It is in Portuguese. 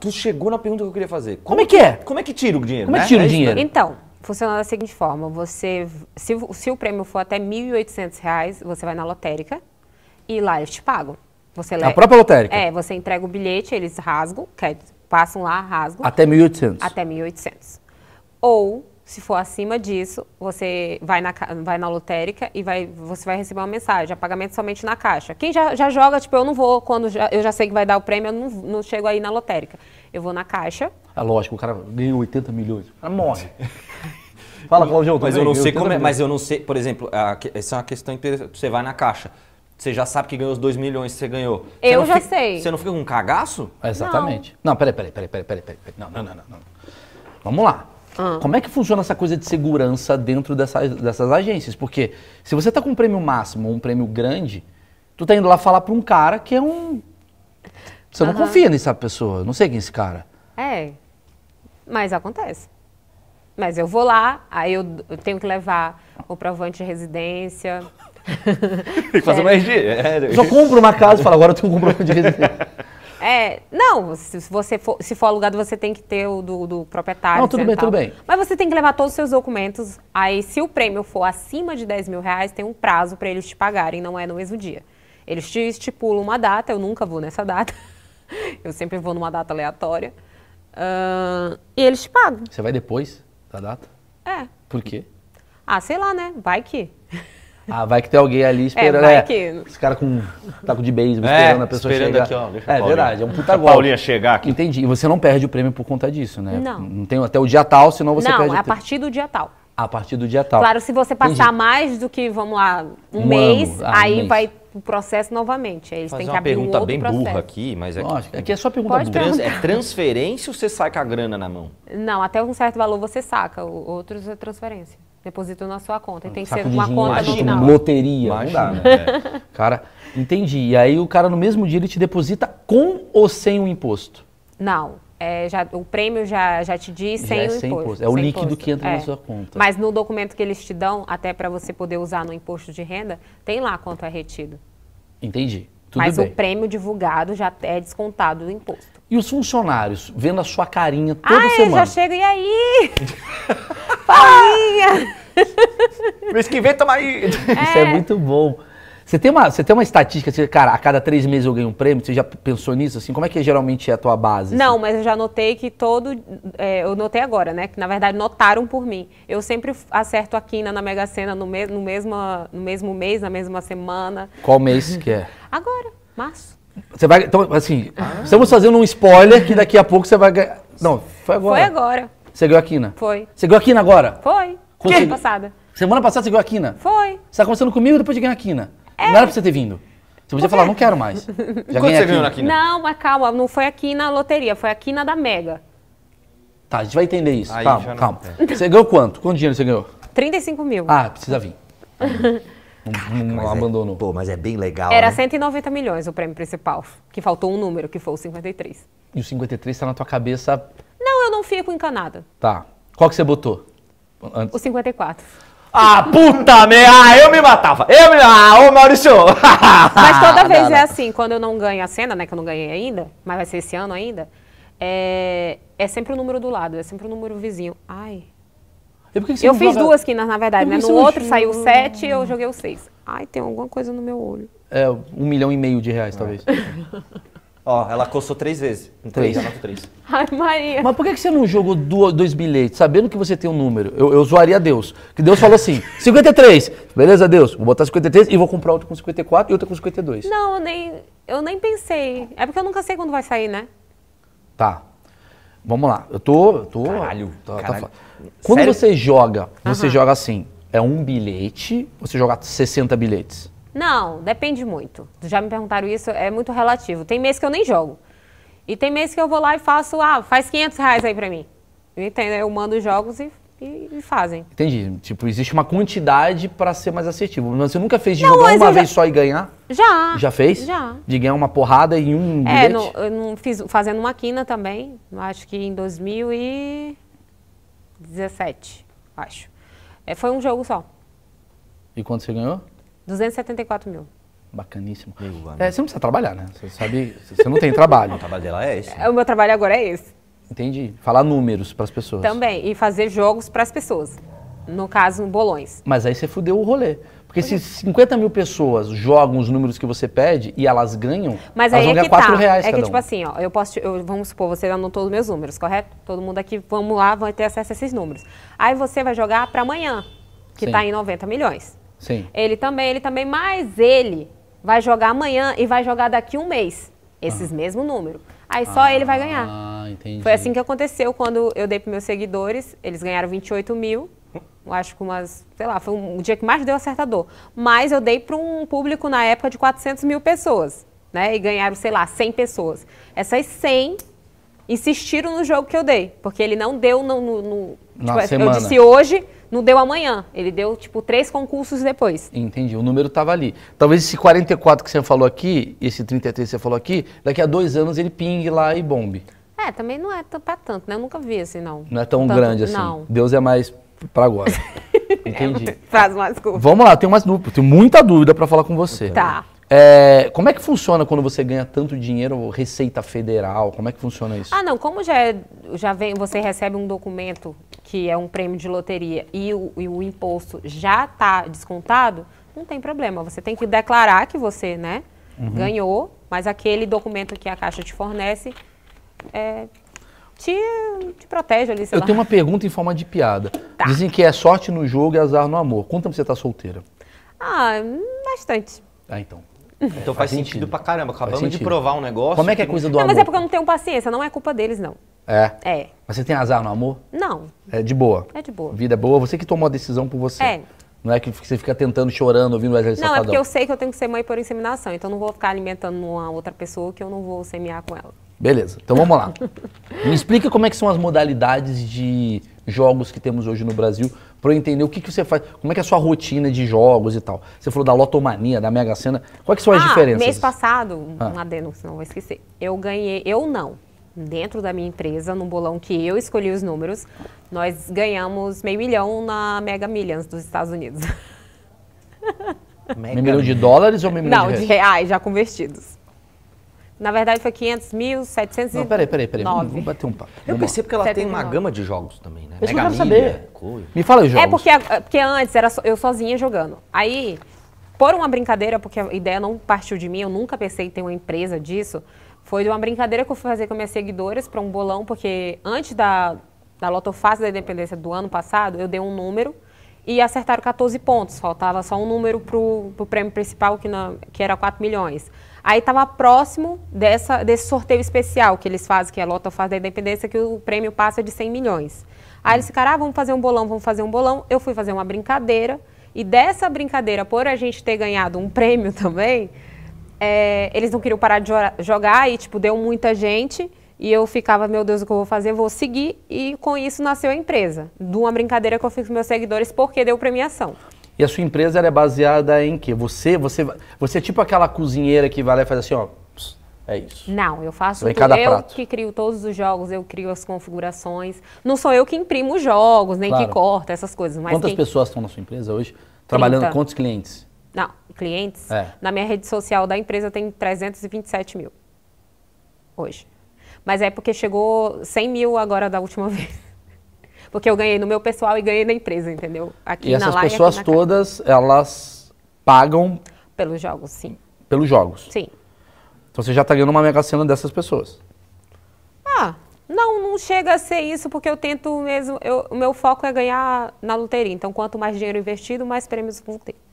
Tu chegou na pergunta que eu queria fazer. Como, como é que é? Como é que tira o dinheiro? Como é né? é que tira o é dinheiro? Então, funciona da seguinte forma: você, se, se o prêmio for até R$ 1.800, você vai na lotérica e lá eles te pagam. Você é a própria lotérica? É, você entrega o bilhete, eles rasgam, passam lá, rasgam. Até 1.800? Até 1.800. Ou se for acima disso, você vai na, vai na lotérica e vai, você vai receber uma mensagem, pagamento somente na caixa. Quem já, já joga, tipo, eu não vou, quando já, eu já sei que vai dar o prêmio, eu não, não chego aí na lotérica. Eu vou na caixa. É lógico, o cara ganhou 80 milhões, o cara morre. Fala, Claudio, mas eu não sei como é, mas eu não sei, por exemplo, a, essa é uma questão interessante. Você vai na caixa, você já sabe que ganhou os 2 milhões que você ganhou. Você eu já fica, sei. Você não fica com um cagaço? Exatamente. Não, não peraí, peraí, peraí, peraí, peraí, peraí. não, não, não, não. Vamos lá. Ah. Como é que funciona essa coisa de segurança dentro dessa, dessas agências? Porque se você tá com um prêmio máximo um prêmio grande, tu tá indo lá falar pra um cara que é um. Você uhum. não confia nessa pessoa, não sei quem é esse cara. É. Mas acontece. Mas eu vou lá, aí eu, eu tenho que levar o provante de residência. Tem que fazer uma é. RG. É. Só compro uma casa e falo, agora eu tenho um comprovante de residência. É, não, se você for, se for alugado, você tem que ter o do, do proprietário. Não, tudo bem, tal. tudo bem. Mas você tem que levar todos os seus documentos. Aí, se o prêmio for acima de 10 mil reais, tem um prazo para eles te pagarem, não é no mesmo dia. Eles te estipulam uma data, eu nunca vou nessa data. eu sempre vou numa data aleatória. Uh, e eles te pagam. Você vai depois da data? É. Por quê? Ah, sei lá, né? Vai que. Ah, vai que tem alguém ali é, esperando. É, vai é, Esse cara com um taco de beisebol é, esperando a pessoa esperando chegar. Aqui, ó, deixa é Paulinha. verdade, é um puta gol. Paulinha chegar aqui. Entendi. E você não perde o prêmio por conta disso, né? Não. Não tem até o dia tal, senão você não, perde. Não, é a partir do dia tal. A partir do dia tal. Claro, se você passar Entendi. mais do que, vamos lá, um, um mês, ah, aí um mês. vai o processo novamente. Aí eles têm que abrir uma pergunta um bem processo. burra aqui, mas é Lógico, que... aqui é só pergunta Pode trans, É transferência ou você sai com a grana na mão? Não, até um certo valor você saca, outros é transferência. Depositou na sua conta. E ah, tem que ser uma conta imagina, no Loteria. Imagina, não dá, né? é. Cara, entendi. E aí o cara no mesmo dia ele te deposita com ou sem o imposto? Não. É, já, o prêmio já, já te diz já sem, é o imposto, imposto. É o líquido imposto. que entra é. na sua conta. Mas no documento que eles te dão, até para você poder usar no imposto de renda, tem lá quanto é retido. Entendi. Tudo Mas bem. o prêmio divulgado já é descontado do imposto. E os funcionários, vendo a sua carinha toda ah, semana? Ah, já chega, e aí? Mês que vem, toma aí. Isso é muito bom. Você tem uma, você tem uma estatística, assim, cara, a cada três meses eu ganho um prêmio, você já pensou nisso? Assim, como é que geralmente é a tua base? Assim? Não, mas eu já notei que todo. É, eu notei agora, né? Que na verdade notaram por mim. Eu sempre acerto a quina na Mega Sena no, me, no, mesmo, no mesmo mês, na mesma semana. Qual mês que é? Agora, março. Você vai. Então, assim, ah. estamos fazendo um spoiler que daqui a pouco você vai ganhar. Não, foi agora. Foi agora. Você ganhou a quina? Foi. Você ganhou a quina agora? Foi. Quinta passada. Semana passada você ganhou a quina. Foi. Você tá conversando comigo depois de ganhar a quina. É. Não era pra você ter vindo. Você podia falar, não quero mais. Já Quanto você ganhou na quina? Não, mas calma, não foi aqui na loteria, foi aqui na da Mega. Tá, a gente vai entender isso. Aí, calma, calma. Você ganhou quanto? Quanto dinheiro você ganhou? 35 mil. Ah, precisa vir. Caraca, não, não É, pô, mas é bem legal. Era né? 190 milhões o prêmio principal, que faltou um número, que foi o 53. E o 53 tá na tua cabeça. Não, eu não fico encanada. Tá. Qual que você botou? Antes? O 54. Ah, puta merda! Ah, eu me matava! Eu me... Ah, ô Maurício! mas toda vez não, é não. é assim, quando eu não ganho a cena, né? Que eu não ganhei ainda, mas vai ser esse ano ainda. É, é sempre o número do lado, é sempre o número vizinho. Ai. eu fiz joga... duas quinas, na verdade, né? No outro saiu sete, eu joguei o seis. Ai, tem alguma coisa no meu olho. É, um milhão e meio de reais, talvez. É. Ó, ela coçou três vezes. Um três, três. três. Ai, Maria. Mas por que você não jogou dois bilhetes, sabendo que você tem um número? Eu, eu zoaria Deus. Que Deus falou assim: 53. Beleza, Deus? Vou botar 53 e vou comprar outro com 54 e outro com 52. Não, eu nem, eu nem pensei. É porque eu nunca sei quando vai sair, né? Tá. Vamos lá. Eu tô. Eu tô caralho. Tá, tá caralho. Tá... Quando Sério? você joga, você joga assim: é um bilhete, você joga 60 bilhetes. Não, depende muito. Já me perguntaram isso, é muito relativo. Tem mês que eu nem jogo. E tem mês que eu vou lá e faço, ah, faz 500 reais aí pra mim. Entendeu? Eu mando os jogos e, e, e fazem. Entendi. Tipo, existe uma quantidade para ser mais assertivo. Mas você nunca fez de Não, jogar uma vez já- só e ganhar? Já. Já fez? Já. De ganhar uma porrada em um É, no- eu não fiz, fazendo uma quina também, acho que em 2017, acho. É, foi um jogo só. E quanto você ganhou? 274 mil. Bacaníssimo. é, você não precisa trabalhar, né? Você sabe, você não tem trabalho. o trabalho dela é esse. É, o meu trabalho agora é esse. Entendi. Falar números para as pessoas. Também, e fazer jogos para as pessoas. No caso, bolões. Mas aí você fudeu o rolê. Porque se 50 é. mil pessoas jogam os números que você pede e elas ganham, Mas elas aí vão é que 4 tá. reais. É que, tipo um. tipo assim, ó, eu posso. Eu, vamos supor, você anotou os meus números, correto? Todo mundo aqui, vamos lá, vai ter acesso a esses números. Aí você vai jogar para amanhã, que está em 90 milhões. Sim. Ele também, ele também, mas ele vai jogar amanhã e vai jogar daqui um mês. Esses ah. mesmo número. Aí só ah, ele vai ganhar. Ah, entendi. Foi assim que aconteceu quando eu dei para meus seguidores. Eles ganharam 28 mil. Acho que umas, sei lá, foi um, dia que mais deu acertador. Mas eu dei para um público na época de 400 mil pessoas, né? E ganharam, sei lá, 100 pessoas. Essas 100 insistiram no jogo que eu dei, porque ele não deu no. no, no tipo, eu disse hoje, não deu amanhã. Ele deu, tipo, três concursos depois. Entendi. O número estava ali. Talvez esse 44 que você falou aqui, esse 33 que você falou aqui, daqui a dois anos ele pingue lá e bombe. É, também não é pra tanto, né? Eu nunca vi assim, não. Não é tão tanto, grande assim. Não. Deus é mais pra agora. É, Entendi. Faz mais dúvidas. Vamos lá, tem umas dúvidas. Tenho muita dúvida para falar com você. Tá. É, como é que funciona quando você ganha tanto dinheiro, Receita Federal? Como é que funciona isso? Ah, não, como já, é, já vem, você recebe um documento que é um prêmio de loteria, e o, e o imposto já está descontado, não tem problema. Você tem que declarar que você né, uhum. ganhou, mas aquele documento que a Caixa te fornece é, te, te, protege ali. Eu lá. tenho uma pergunta em forma de piada. Tá. Dizem que é sorte no jogo e azar no amor. Quanto tempo você está solteira? Ah, bastante. Ah, então. Então faz, faz sentido. sentido pra caramba. Acabamos de provar um negócio. Como é que é coisa do não, amor? Mas é porque eu não tenho paciência, não é culpa deles, não. É? É. Mas você tem azar no amor? Não. É de boa? É de boa. Vida é boa, você que tomou a decisão por você. É. Não é que você fica tentando, chorando, ouvindo o Wesley Não, é porque eu sei que eu tenho que ser mãe por inseminação, então não vou ficar alimentando uma outra pessoa que eu não vou semear com ela. Beleza, então vamos lá. Me explica como é que são as modalidades de jogos que temos hoje no Brasil, para eu entender o que, que você faz, como é que é a sua rotina de jogos e tal. Você falou da lotomania, da Mega Sena, quais são as ah, diferenças? mês passado, ah. um adendo, senão vou esquecer, eu ganhei, eu não, dentro da minha empresa, num bolão que eu escolhi os números, nós ganhamos meio milhão na Mega Millions dos Estados Unidos. Meio milhão de dólares ou meio milhão Não, de reais? de reais já convertidos. Na verdade foi 500 mil, 700 Não, peraí, peraí, peraí. Vamos, vamos bater um papo. Eu percebo que ela 79. tem uma gama de jogos também, né? Mega eu quero saber. Coisa. Me fala os é jogos. É porque, porque antes era eu sozinha jogando. Aí, por uma brincadeira, porque a ideia não partiu de mim, eu nunca pensei em ter uma empresa disso, foi uma brincadeira que eu fui fazer com minhas seguidoras para um bolão, porque antes da, da Lotofácil da Independência do ano passado, eu dei um número e acertaram 14 pontos. Faltava só um número para o prêmio principal, que, na, que era 4 milhões. Aí estava próximo dessa, desse sorteio especial que eles fazem, que é a Lota da Independência, que o prêmio passa de 100 milhões. Aí eles ficaram, ah, vamos fazer um bolão, vamos fazer um bolão. Eu fui fazer uma brincadeira. E dessa brincadeira, por a gente ter ganhado um prêmio também, é, eles não queriam parar de jogar e, tipo, deu muita gente. E eu ficava, meu Deus, o que eu vou fazer? Vou seguir. E com isso nasceu a empresa. De uma brincadeira que eu fiz com meus seguidores, porque deu premiação. E a sua empresa é baseada em quê? Você, você, você é tipo aquela cozinheira que vai lá e faz assim, ó. É isso. Não, eu faço em cada eu prato. que crio todos os jogos, eu crio as configurações. Não sou eu que imprimo os jogos, nem claro. que corta essas coisas. Mas Quantas quem... pessoas estão na sua empresa hoje? Trabalhando 30. quantos clientes? Não, clientes. É. Na minha rede social da empresa tem 327 mil. Hoje. Mas é porque chegou 100 mil agora da última vez. Porque eu ganhei no meu pessoal e ganhei na empresa, entendeu? Aqui e essas pessoas e todas, casa. elas pagam... Pelos jogos, sim. Pelos jogos? Sim. Então você já está ganhando uma mega cena dessas pessoas. Ah, não, não chega a ser isso, porque eu tento mesmo... Eu, o meu foco é ganhar na loteria. Então quanto mais dinheiro investido, mais prêmios vão ter.